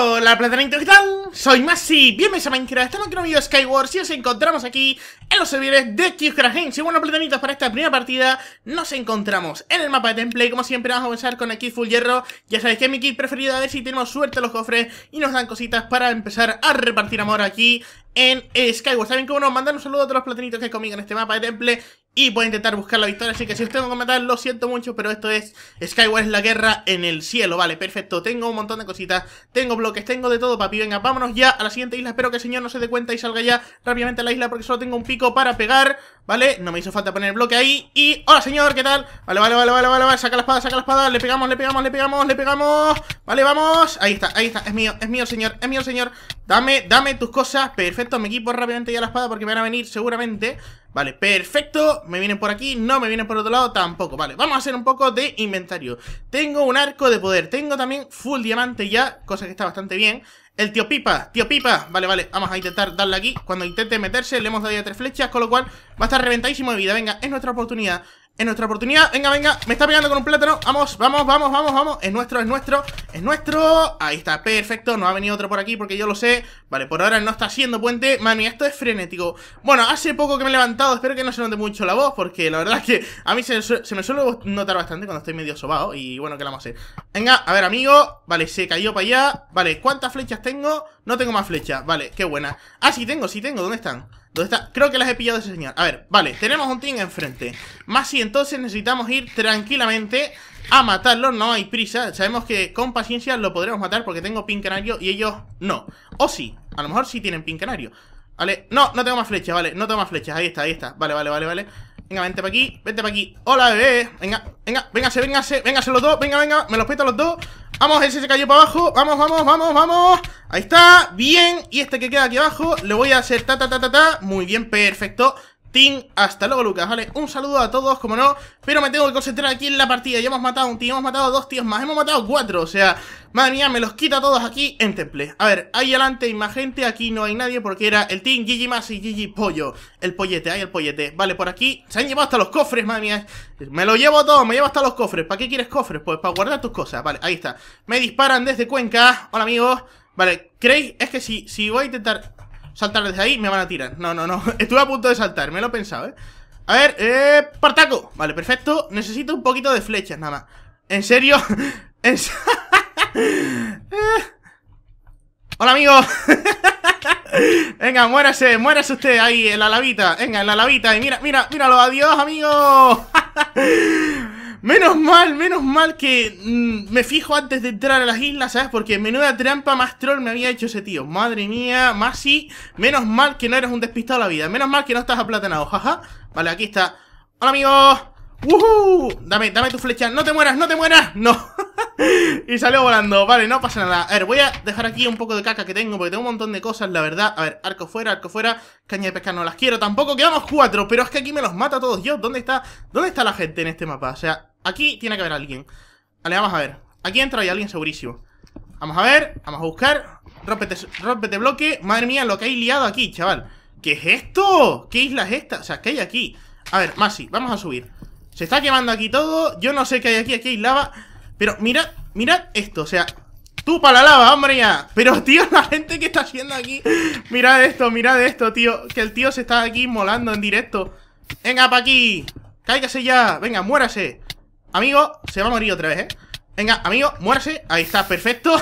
Hola, platanitos! ¿qué tal? Soy Masi, bienvenidos a Minecraft, estamos aquí en un video de Skyward y nos encontramos aquí en los servidores de Games Y bueno, platanitos, para esta primera partida nos encontramos en el mapa de template Como siempre vamos a comenzar con el full hierro Ya sabéis que es mi kit preferido, a ver si tenemos suerte los cofres y nos dan cositas para empezar a repartir amor aquí en Skyward También como no, mandan un saludo a todos los platanitos que conmigo en este mapa de temple y voy a intentar buscar la victoria. Así que si os tengo que matar, lo siento mucho, pero esto es Skyward es la guerra en el cielo. Vale, perfecto. Tengo un montón de cositas, tengo bloques, tengo de todo, papi. Venga, vámonos ya a la siguiente isla. Espero que el señor no se dé cuenta y salga ya rápidamente a la isla porque solo tengo un pico para pegar. ¿Vale? No me hizo falta poner el bloque ahí Y... ¡Hola, señor! ¿Qué tal? Vale, vale, vale, vale, vale, vale Saca la espada, saca la espada Le pegamos, le pegamos, le pegamos, le pegamos Vale, vamos Ahí está, ahí está Es mío, es mío, señor Es mío, señor Dame, dame tus cosas Perfecto, me equipo rápidamente ya la espada Porque me van a venir seguramente Vale, perfecto Me vienen por aquí No me vienen por otro lado tampoco Vale, vamos a hacer un poco de inventario Tengo un arco de poder Tengo también full diamante ya Cosa que está bastante bien el tío Pipa, tío Pipa Vale, vale, vamos a intentar darle aquí Cuando intente meterse le hemos dado ya tres flechas Con lo cual va a estar reventadísimo de vida Venga, es nuestra oportunidad es nuestra oportunidad, venga, venga Me está pegando con un plátano, vamos, vamos, vamos, vamos, vamos Es nuestro, es nuestro, es nuestro Ahí está, perfecto, no ha venido otro por aquí porque yo lo sé Vale, por ahora no está haciendo puente Mami, esto es frenético Bueno, hace poco que me he levantado, espero que no se note mucho la voz Porque la verdad es que a mí se, me suele notar bastante cuando estoy medio sobado Y bueno, ¿qué la vamos a hacer? Venga, a ver, amigo Vale, se cayó para allá Vale, ¿cuántas flechas tengo? No tengo más flechas, vale, qué buena Ah, sí tengo, sí tengo, ¿dónde están? Creo que las he pillado ese señor. A ver, vale, tenemos un team enfrente. Más si entonces necesitamos ir tranquilamente a matarlo. No hay prisa. Sabemos que con paciencia lo podremos matar porque tengo pin canario y ellos no. O sí, a lo mejor sí tienen pin canario. Vale, no, no tengo más flechas, vale, no tengo más flechas. Ahí está, ahí está. Vale, vale, vale, vale. Venga, vente para aquí, vente para aquí. Hola, bebé. Venga, venga, véngase, véngase, véngase los dos. Venga, venga, me los peto los dos. Vamos, ese se cayó para abajo. Vamos, vamos, vamos, vamos. Ahí está. Bien. Y este que queda aquí abajo, le voy a hacer ta, ta, ta, ta, ta. Muy bien, perfecto. Team. Hasta luego, Lucas, ¿vale? Un saludo a todos, como no. Pero me tengo que concentrar aquí en la partida. Ya hemos matado a un tío, hemos matado a dos tíos más, hemos matado cuatro. O sea, madre mía, me los quita todos aquí en temple. A ver, ahí adelante hay más gente. Aquí no hay nadie porque era el Team Gigi más y Gigi Pollo. El pollete, ahí el pollete. Vale, por aquí se han llevado hasta los cofres, madre mía. Me lo llevo todo, me llevo hasta los cofres. ¿Para qué quieres cofres? Pues para guardar tus cosas. Vale, ahí está. Me disparan desde Cuenca. Hola, amigos. Vale, ¿creéis? Es que si, si voy a intentar... Saltar desde ahí, me van a tirar. No, no, no. Estuve a punto de saltar, me lo he pensado, ¿eh? A ver, eh... ¡Partaco! Vale, perfecto. Necesito un poquito de flechas, nada más. ¿En serio? Hola, amigo. Venga, muérase, muérase usted ahí en la lavita. Venga, en la lavita. Y mira, mira, míralo. Adiós, amigo. Menos mal, menos mal que mm, me fijo antes de entrar a las islas, ¿sabes? Porque menuda trampa más troll me había hecho ese tío. Madre mía, Masi. Menos mal que no eres un despistado a la vida. Menos mal que no estás aplatanado, jaja. Vale, aquí está. Hola, amigos. ¡Woohoo! Dame, dame tu flecha. No te mueras, no te mueras. No y salió volando. Vale, no pasa nada. A ver, voy a dejar aquí un poco de caca que tengo, porque tengo un montón de cosas, la verdad. A ver, arco fuera, arco fuera. Caña de pescar, no las quiero tampoco. Quedamos cuatro, pero es que aquí me los mata todos yo. ¿Dónde está, ¿Dónde está la gente en este mapa? O sea, aquí tiene que haber alguien. Vale, vamos a ver. Aquí entra y alguien segurísimo. Vamos a ver, vamos a buscar. Rómpete, rómpete bloque. Madre mía, lo que hay liado aquí, chaval. ¿Qué es esto? ¿Qué isla es esta? O sea, ¿qué hay aquí? A ver, Masi, vamos a subir. Se está quemando aquí todo. Yo no sé qué hay aquí. Aquí hay lava. Pero mira, mira esto, o sea, tú para la lava, hombre ya. Pero, tío, la gente que está haciendo aquí. Mirad esto, mirad esto, tío. Que el tío se está aquí molando en directo. Venga, pa' aquí. Cáigase ya. Venga, muérase. Amigo, se va a morir otra vez, ¿eh? Venga, amigo, muérase. Ahí está, perfecto.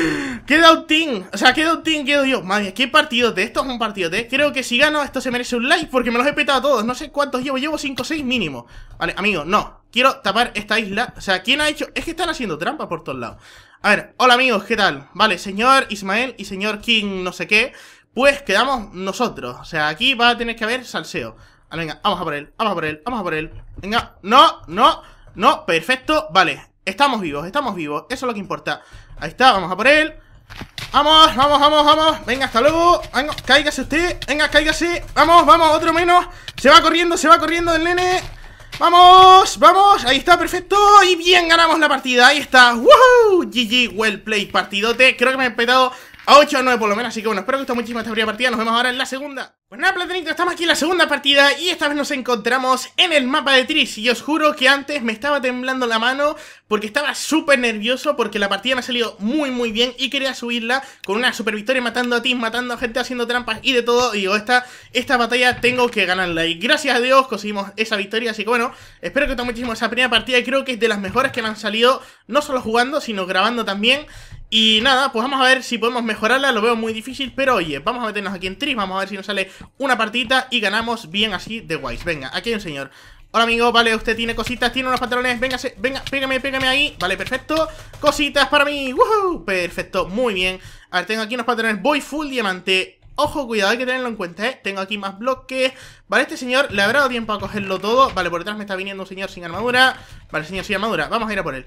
queda un team. O sea, queda un team, quedo Dios Madre qué partido de estos es un partido de. Creo que si gano, esto se merece un like porque me los he petado todos. No sé cuántos llevo. Llevo 5 o 6 mínimo. Vale, amigo, no. Quiero tapar esta isla. O sea, ¿quién ha hecho? Es que están haciendo trampa por todos lados. A ver, hola amigos, ¿qué tal? Vale, señor Ismael y señor King no sé qué. Pues quedamos nosotros. O sea, aquí va a tener que haber salseo. Ah, venga, vamos a por él, vamos a por él, vamos a por él. Venga, no, no, no, perfecto. Vale, estamos vivos, estamos vivos. Eso es lo que importa. Ahí está, vamos a por él. Vamos, vamos, vamos, vamos Venga, hasta luego venga, Cáigase usted Venga, cáigase Vamos, vamos, otro menos Se va corriendo, se va corriendo el nene ¡Vamos! ¡Vamos! Ahí está, perfecto Y bien, ganamos la partida, ahí está ¡Woohoo! GG, well played, partidote Creo que me he petado a 8 o 9 por lo menos, así que bueno, espero que os guste muchísimo esta primera partida, nos vemos ahora en la segunda. Pues nada, Platanito, estamos aquí en la segunda partida y esta vez nos encontramos en el mapa de Tris y os juro que antes me estaba temblando la mano porque estaba súper nervioso porque la partida me ha salido muy muy bien y quería subirla con una super victoria matando a Tris, matando a gente, haciendo trampas y de todo, y digo, esta, esta batalla tengo que ganarla y gracias a Dios conseguimos esa victoria, así que bueno, espero que os guste muchísimo esa primera partida y creo que es de las mejores que me han salido, no solo jugando, sino grabando también y nada, pues vamos a ver si podemos mejorarla, lo veo muy difícil, pero oye, vamos a meternos aquí en tris, vamos a ver si nos sale una partidita y ganamos bien así de guays. Venga, aquí hay un señor. Hola amigo, vale, usted tiene cositas, tiene unos patrones, venga, venga, pégame, pégame ahí Vale, perfecto, cositas para mí, wow perfecto, muy bien A ver, tengo aquí unos patrones, voy full diamante Ojo, cuidado, hay que tenerlo en cuenta, ¿eh? Tengo aquí más bloques Vale, este señor le habrá dado tiempo a cogerlo todo Vale, por detrás me está viniendo un señor sin armadura Vale, señor sin armadura, vamos a ir a por él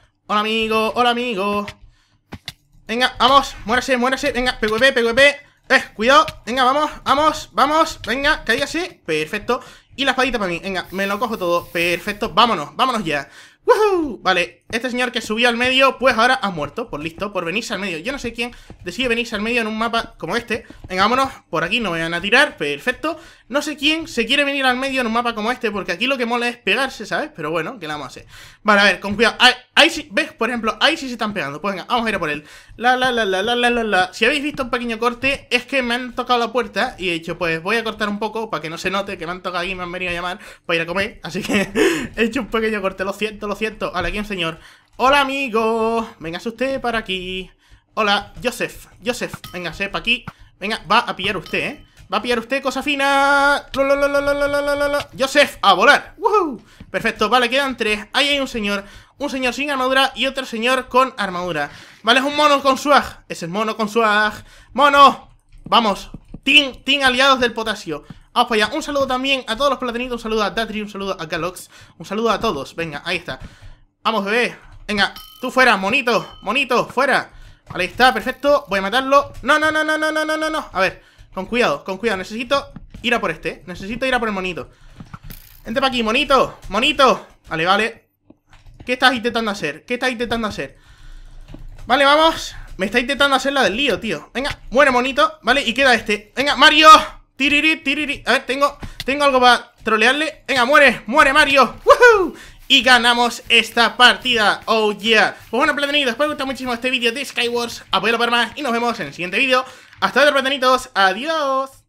Hola, amigo. Hola, amigo. Venga, vamos. Muérase, muérase. Venga, PvP, PvP. Eh, cuidado. Venga, vamos, vamos, vamos. Venga, así Perfecto. Y la espadita para mí. Venga, me lo cojo todo. Perfecto. Vámonos, vámonos ya. Vale, este señor que subió al medio, pues ahora ha muerto, por pues listo, por venirse al medio. Yo no sé quién decide venirse al medio en un mapa como este. Venga, vámonos, por aquí no me van a tirar, perfecto. No sé quién se quiere venir al medio en un mapa como este, porque aquí lo que mola es pegarse, ¿sabes? Pero bueno, que la vamos a hacer. Vale, a ver, con cuidado. Ahí, ¿ves? Por ejemplo, ahí sí se están pegando. Pues venga, vamos a ir a por él. La, la, la, la, la, la, la, la. Si habéis visto un pequeño corte, es que me han tocado la puerta y he dicho, pues voy a cortar un poco para que no se note que me han tocado aquí y me han venido a llamar para ir a comer. Así que he hecho un pequeño corte, lo siento, Cierto, siento. quien aquí un señor. Hola, amigo. Véngase usted para aquí. Hola, Joseph. Joseph, véngase para aquí. Venga, va a pillar usted, ¿eh? Va a pillar usted, cosa fina. Joseph, a volar. ¡Woohoo! Perfecto, vale, quedan tres. Ahí hay un señor. Un señor sin armadura y otro señor con armadura. Vale, es un mono con swag. Es el mono con swag. ¡Mono! Vamos. Team, team aliados del potasio. Vamos para allá. Un saludo también a todos los platinitos. Un saludo a Datri. Un saludo a Galox. Un saludo a todos. Venga, ahí está. Vamos, bebé. Venga, tú fuera, monito. Monito, fuera. Vale, está, perfecto. Voy a matarlo. No, no, no, no, no, no, no, no. A ver, con cuidado, con cuidado. Necesito ir a por este. Necesito ir a por el monito. Vente para aquí, monito. Monito. Vale, vale. ¿Qué estás intentando hacer? ¿Qué estás intentando hacer? Vale, vamos. Me está intentando hacer la del lío, tío. Venga, muere monito. Vale, y queda este. Venga, Mario. A ver, tengo, tengo algo para trolearle. Venga, muere, muere Mario. Y ganamos esta partida. Oh yeah. Pues bueno, platanitos, espero que os muchísimo este vídeo de Skywars. Apoyalo para más y nos vemos en el siguiente vídeo. Hasta luego, platanitos. Adiós.